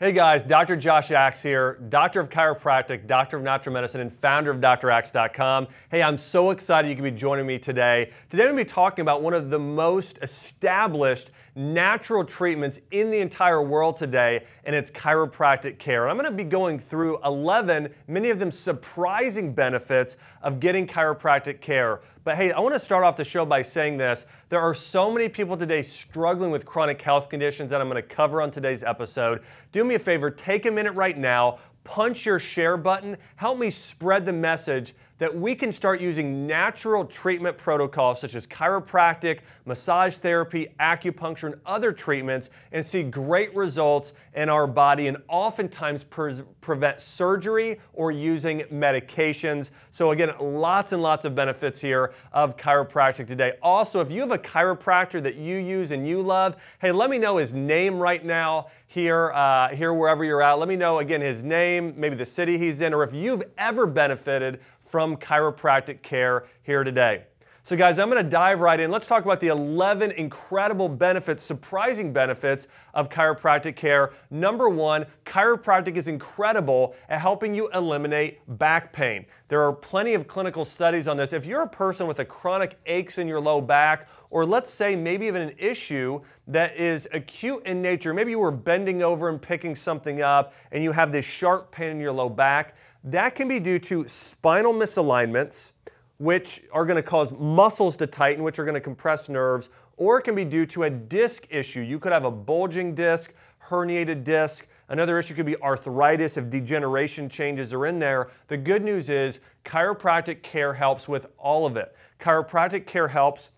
Hey guys, Dr. Josh Axe here, doctor of chiropractic, doctor of natural medicine, and founder of draxe.com. Hey, I'm so excited you can be joining me today. Today, I'm going to be talking about one of the most established natural treatments in the entire world today, and it's chiropractic care. And I'm going to be going through 11, many of them surprising benefits of getting chiropractic care. But hey, I want to start off the show by saying this. There are so many people today struggling with chronic health conditions that I'm going to cover on today's episode. Do me a favor, take a minute right now, punch your share button, help me spread the message that we can start using natural treatment protocols such as chiropractic, massage therapy, acupuncture, and other treatments and see great results in our body and oftentimes pre prevent surgery or using medications. So, again, lots and lots of benefits here of chiropractic today. Also, if you have a chiropractor that you use and you love, hey, let me know his name right now here, uh, here wherever you're at. Let me know again his name, maybe the city he's in, or if you've ever benefited from chiropractic care here today. So, guys, I'm going to dive right in. Let's talk about the 11 incredible benefits, surprising benefits of chiropractic care. Number one, chiropractic is incredible at helping you eliminate back pain. There are plenty of clinical studies on this. If you're a person with a chronic aches in your low back, or let's say maybe even an issue that is acute in nature, maybe you were bending over and picking something up and you have this sharp pain in your low back, that can be due to spinal misalignments, which are going to cause muscles to tighten, which are going to compress nerves, or it can be due to a disc issue. You could have a bulging disc, herniated disc. Another issue could be arthritis if degeneration changes are in there. The good news is chiropractic care helps with all of it. Chiropractic care helps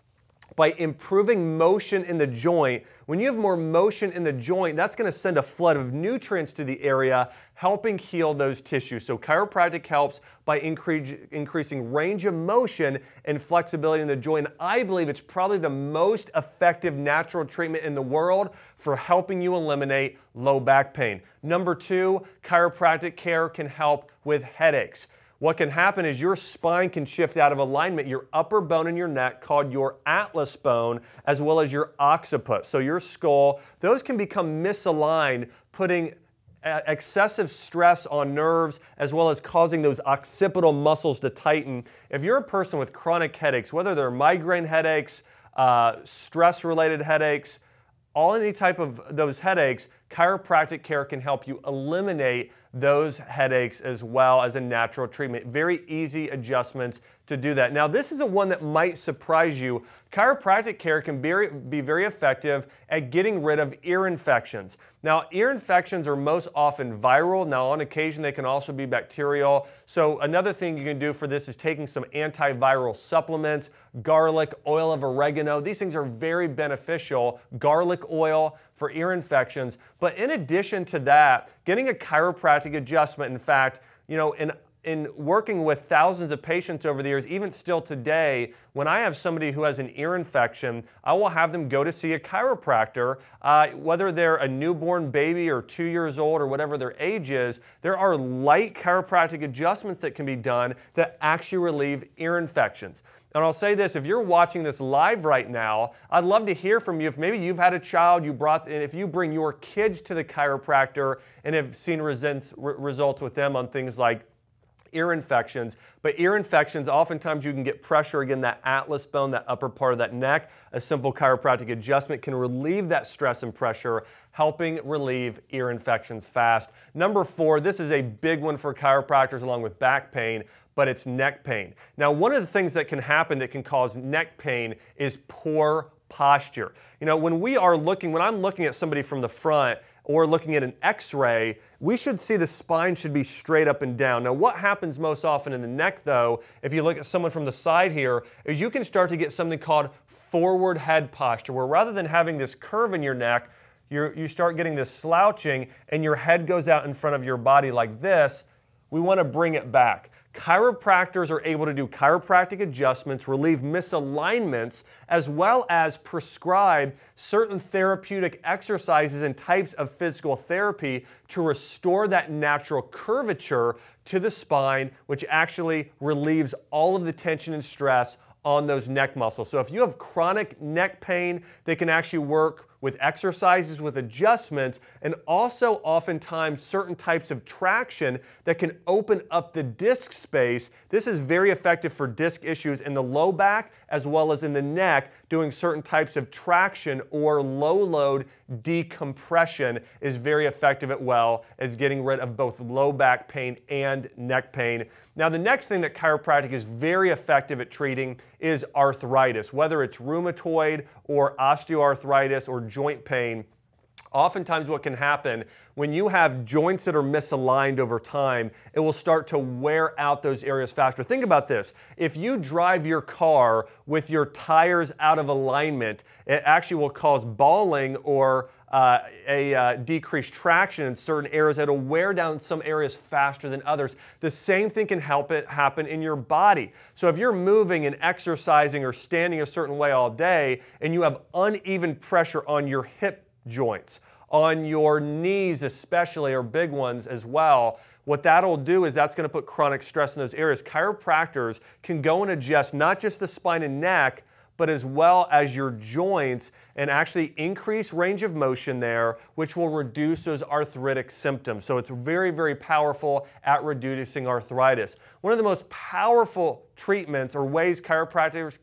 by improving motion in the joint. When you have more motion in the joint, that's gonna send a flood of nutrients to the area, helping heal those tissues. So chiropractic helps by incre increasing range of motion and flexibility in the joint. I believe it's probably the most effective natural treatment in the world for helping you eliminate low back pain. Number two, chiropractic care can help with headaches. What can happen is your spine can shift out of alignment. Your upper bone in your neck, called your atlas bone, as well as your occiput, so your skull, those can become misaligned, putting uh, excessive stress on nerves as well as causing those occipital muscles to tighten. If you're a person with chronic headaches, whether they're migraine headaches, uh, stress related headaches, all any type of those headaches, Chiropractic care can help you eliminate those headaches as well as a natural treatment. Very easy adjustments to do that. Now, this is a one that might surprise you. Chiropractic care can be, be very effective at getting rid of ear infections. Now, ear infections are most often viral. Now, on occasion, they can also be bacterial. So, another thing you can do for this is taking some antiviral supplements, garlic, oil of oregano. These things are very beneficial. Garlic oil for ear infections. But in addition to that, getting a chiropractic adjustment, in fact, you know, an in working with thousands of patients over the years, even still today, when I have somebody who has an ear infection, I will have them go to see a chiropractor. Uh, whether they're a newborn baby or two years old or whatever their age is, there are light chiropractic adjustments that can be done that actually relieve ear infections. And I'll say this, if you're watching this live right now, I'd love to hear from you. If maybe you've had a child, you brought, and if you bring your kids to the chiropractor and have seen results with them on things like ear infections. But ear infections, oftentimes you can get pressure, again, that atlas bone, that upper part of that neck. A simple chiropractic adjustment can relieve that stress and pressure, helping relieve ear infections fast. Number four, this is a big one for chiropractors along with back pain, but it's neck pain. Now, one of the things that can happen that can cause neck pain is poor posture. You know, when we are looking, when I'm looking at somebody from the front, or looking at an x-ray, we should see the spine should be straight up and down. Now what happens most often in the neck though, if you look at someone from the side here, is you can start to get something called forward head posture, where rather than having this curve in your neck, you start getting this slouching and your head goes out in front of your body like this. We want to bring it back chiropractors are able to do chiropractic adjustments, relieve misalignments, as well as prescribe certain therapeutic exercises and types of physical therapy to restore that natural curvature to the spine, which actually relieves all of the tension and stress on those neck muscles. So if you have chronic neck pain, they can actually work with exercises, with adjustments, and also oftentimes certain types of traction that can open up the disc space. This is very effective for disc issues in the low back as well as in the neck. Doing certain types of traction or low load decompression is very effective as well as getting rid of both low back pain and neck pain. Now, the next thing that chiropractic is very effective at treating is arthritis, whether it's rheumatoid or osteoarthritis or joint pain. Oftentimes, what can happen when you have joints that are misaligned over time, it will start to wear out those areas faster. Think about this if you drive your car with your tires out of alignment, it actually will cause balling or uh, a uh, decreased traction in certain areas. It'll wear down some areas faster than others. The same thing can help it happen in your body. So if you're moving and exercising or standing a certain way all day and you have uneven pressure on your hip joints, on your knees especially, or big ones as well, what that'll do is that's going to put chronic stress in those areas. Chiropractors can go and adjust not just the spine and neck, but as well as your joints and actually increase range of motion there, which will reduce those arthritic symptoms. So it's very, very powerful at reducing arthritis. One of the most powerful treatments or ways chiropractors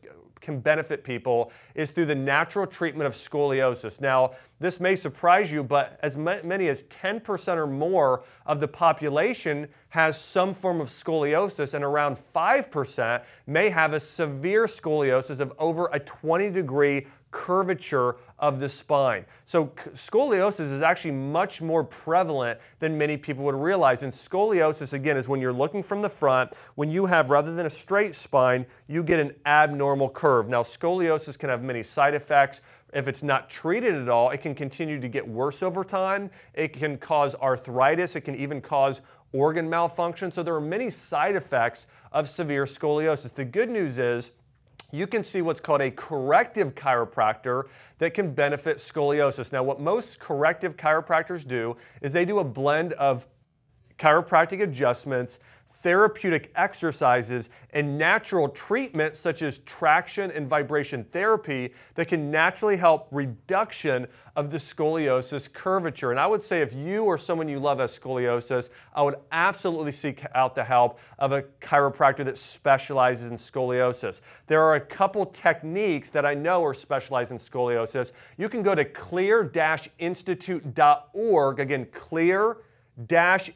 can benefit people is through the natural treatment of scoliosis. Now, this may surprise you, but as many as 10% or more of the population has some form of scoliosis, and around 5% may have a severe scoliosis of over a 20 degree curvature of the spine. So scoliosis is actually much more prevalent than many people would realize. And scoliosis, again, is when you're looking from the front, when you have, rather than a straight spine, you get an abnormal curve. Now, scoliosis can have many side effects. If it's not treated at all, it can continue to get worse over time. It can cause arthritis. It can even cause organ malfunction. So there are many side effects of severe scoliosis. The good news is, you can see what's called a corrective chiropractor that can benefit scoliosis. Now, what most corrective chiropractors do is they do a blend of chiropractic adjustments therapeutic exercises and natural treatments such as traction and vibration therapy that can naturally help reduction of the scoliosis curvature. And I would say if you or someone you love has scoliosis, I would absolutely seek out the help of a chiropractor that specializes in scoliosis. There are a couple techniques that I know are specialized in scoliosis. You can go to clear-institute.org, again, clear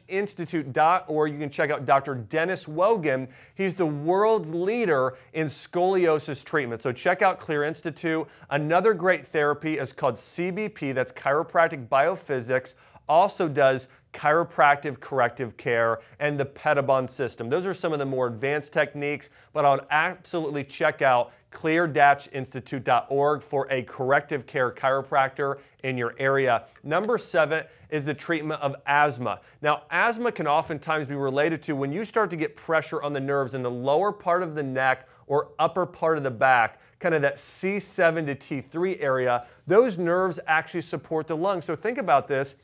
institute.org. You can check out Dr. Dennis Wogan. He's the world's leader in scoliosis treatment. So check out Clear Institute. Another great therapy is called CBP, that's chiropractic biophysics, also does chiropractic corrective care, and the Pettibon system. Those are some of the more advanced techniques, but I'll absolutely check out clear-institute.org for a corrective care chiropractor in your area. Number seven is the treatment of asthma. Now, asthma can oftentimes be related to when you start to get pressure on the nerves in the lower part of the neck or upper part of the back, kind of that C7 to T3 area. Those nerves actually support the lungs. So think about this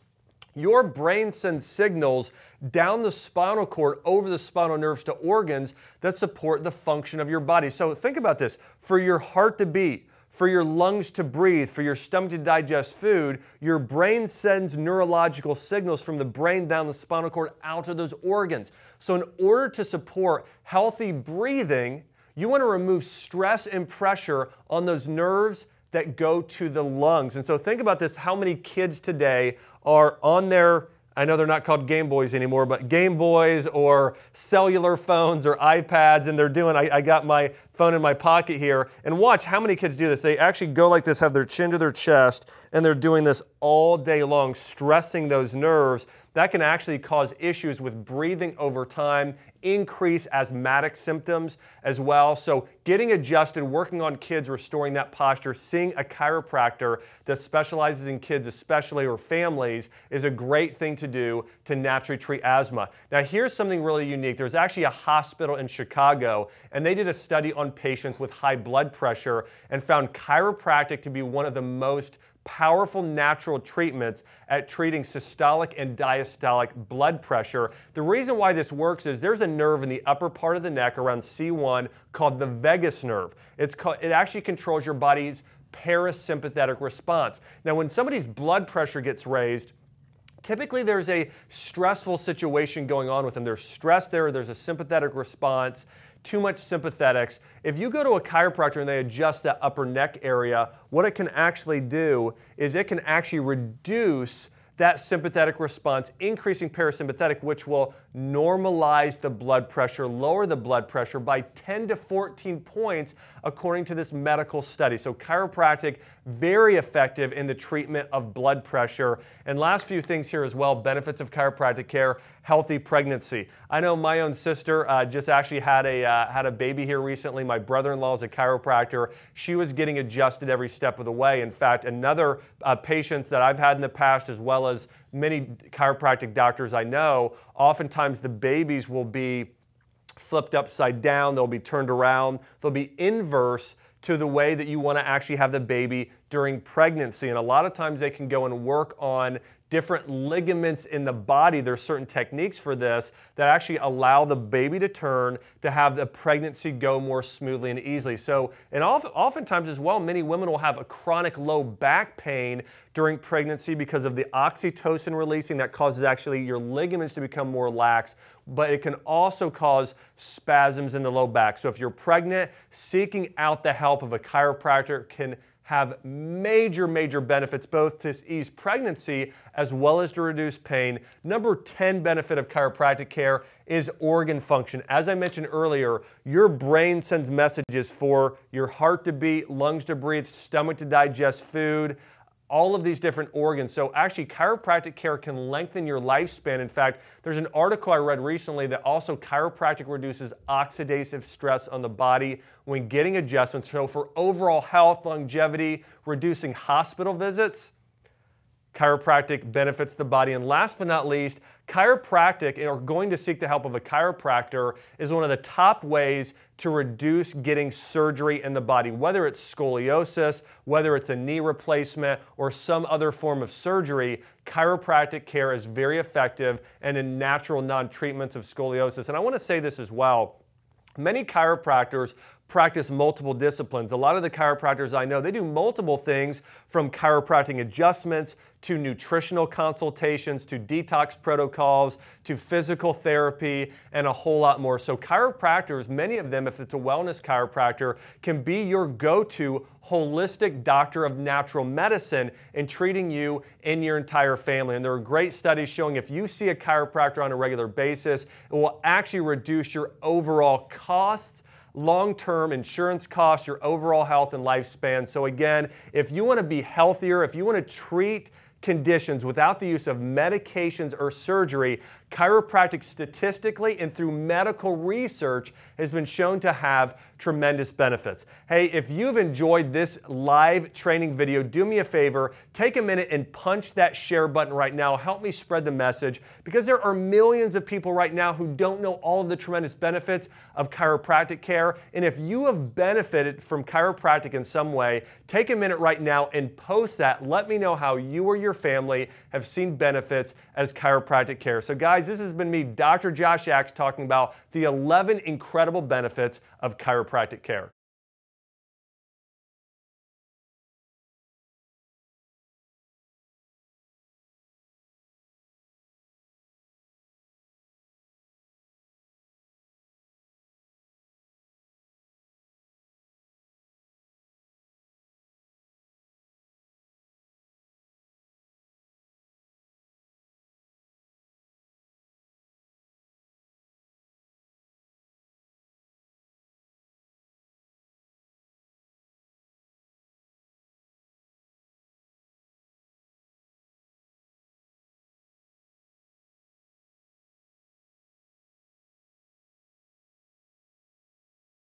your brain sends signals down the spinal cord over the spinal nerves to organs that support the function of your body. So think about this for your heart to beat, for your lungs to breathe, for your stomach to digest food, your brain sends neurological signals from the brain down the spinal cord out to those organs. So, in order to support healthy breathing, you want to remove stress and pressure on those nerves that go to the lungs. And so think about this how many kids today are on their I know they're not called Game Boys anymore, but Game Boys or cellular phones or iPads, and they're doing, I, I, got my phone in my pocket here. And watch how many kids do this. They actually go like this, have their chin to their chest, and they're doing this all day long, stressing those nerves. That can actually cause issues with breathing over time increase asthmatic symptoms as well. So getting adjusted, working on kids, restoring that posture, seeing a chiropractor that specializes in kids especially or families is a great thing to do to naturally treat asthma. Now here's something really unique. There's actually a hospital in Chicago and they did a study on patients with high blood pressure and found chiropractic to be one of the most powerful natural treatments at treating systolic and diastolic blood pressure. The reason why this works is there's a nerve in the upper part of the neck around C1 called the vagus nerve. It's called, it actually controls your body's parasympathetic response. Now, when somebody's blood pressure gets raised, typically there's a stressful situation going on with them. There's stress there, there's a sympathetic response too much sympathetics. If you go to a chiropractor and they adjust that upper neck area, what it can actually do is it can actually reduce that sympathetic response, increasing parasympathetic, which will normalize the blood pressure, lower the blood pressure by 10 to 14 points, according to this medical study. So, chiropractic, very effective in the treatment of blood pressure. And last few things here as well benefits of chiropractic care, healthy pregnancy. I know my own sister uh, just actually had a, uh, had a baby here recently. My brother in law is a chiropractor. She was getting adjusted every step of the way. In fact, another uh, patients that I've had in the past, as well as many chiropractic doctors I know, oftentimes the babies will be flipped upside down, they'll be turned around, they'll be inverse to the way that you want to actually have the baby during pregnancy. And a lot of times they can go and work on different ligaments in the body. There's certain techniques for this that actually allow the baby to turn to have the pregnancy go more smoothly and easily. So, and oftentimes as well, many women will have a chronic low back pain during pregnancy because of the oxytocin releasing that causes actually your ligaments to become more lax, but it can also cause spasms in the low back. So if you're pregnant, seeking out the help of a chiropractor can have major, major benefits both to ease pregnancy as well as to reduce pain. Number 10 benefit of chiropractic care is organ function. As I mentioned earlier, your brain sends messages for your heart to beat, lungs to breathe, stomach to digest food all of these different organs. So actually chiropractic care can lengthen your lifespan. In fact, there's an article I read recently that also chiropractic reduces oxidative stress on the body when getting adjustments. So for overall health, longevity, reducing hospital visits, chiropractic benefits the body. And last but not least, Chiropractic or going to seek the help of a chiropractor is one of the top ways to reduce getting surgery in the body, whether it's scoliosis, whether it's a knee replacement, or some other form of surgery. Chiropractic care is very effective and in natural non treatments of scoliosis. And I want to say this as well. Many chiropractors practice multiple disciplines. A lot of the chiropractors I know, they do multiple things from chiropractic adjustments to nutritional consultations, to detox protocols, to physical therapy, and a whole lot more. So, chiropractors, many of them, if it's a wellness chiropractor, can be your go to holistic doctor of natural medicine in treating you and your entire family. And there are great studies showing if you see a chiropractor on a regular basis, it will actually reduce your overall costs long-term insurance costs, your overall health and lifespan. So again, if you want to be healthier, if you want to treat conditions without the use of medications or surgery, chiropractic statistically and through medical research has been shown to have tremendous benefits. Hey, if you've enjoyed this live training video, do me a favor, take a minute and punch that share button right now. Help me spread the message because there are millions of people right now who don't know all of the tremendous benefits of chiropractic care. And if you have benefited from chiropractic in some way, take a minute right now and post that. Let me know how you or your your family have seen benefits as chiropractic care. So, guys, this has been me, Dr. Josh Axe, talking about the 11 incredible benefits of chiropractic care.